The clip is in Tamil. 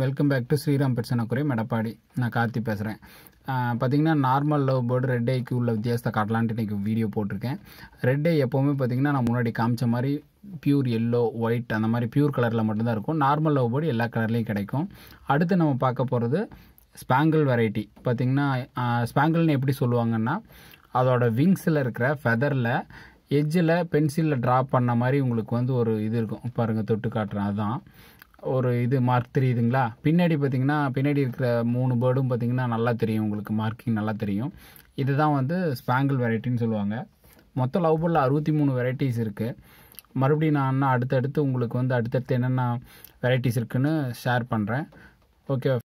வெல்கம் பேக் டு ஸ்ரீராம் குறை மெடப்பாடி நான் கார்த்தி பேசுகிறேன் பார்த்திங்கன்னா நார்மல் லவ் பேர்டு ரெட் ஐக்கு உள்ள வித்தியாசத்தை காட்டலான்ட்டு இன்றைக்கி வீடியோ போட்டிருக்கேன் ரெட் ஐ எப்போவுமே பார்த்திங்கன்னா நான் முன்னாடி காமிச்ச மாதிரி பியூர் எல்லோ ஒயிட் அந்த மாதிரி பியூர் கலரில் மட்டும்தான் இருக்கும் நார்மல் லவ் பேர்டு எல்லா கலர்லேயும் கிடைக்கும் அடுத்து நம்ம பார்க்க போகிறது ஸ்பேங்கிள் வெரைட்டி பார்த்திங்கன்னா ஸ்பேங்கிள்னு எப்படி சொல்லுவாங்கன்னா அதோடய விங்ஸில் இருக்கிற ஃபெதரில் எஜ்ஜில் பென்சிலில் ட்ரா பண்ண மாதிரி உங்களுக்கு வந்து ஒரு இது இருக்கும் பாருங்கள் தொட்டு காட்டுறேன் அதுதான் ஒரு இது மார்க் தெரியுதுங்களா பின்னாடி பார்த்திங்கன்னா பின்னாடி இருக்கிற மூணு பேர்டும் பார்த்திங்கன்னா நல்லா தெரியும் உங்களுக்கு மார்க்கிங் நல்லா தெரியும் இதுதான் வந்து ஸ்பேங்கிள் வெரைட்டின்னு சொல்லுவாங்க மொத்தம் லவ் பேர்டில் அறுபத்தி மூணு வெரைட்டிஸ் இருக்குது மறுபடியும் நான் அடுத்தடுத்து உங்களுக்கு வந்து அடுத்தடுத்து என்னென்ன வெரைட்டிஸ் இருக்குதுன்னு ஷேர் பண்ணுறேன் ஓகே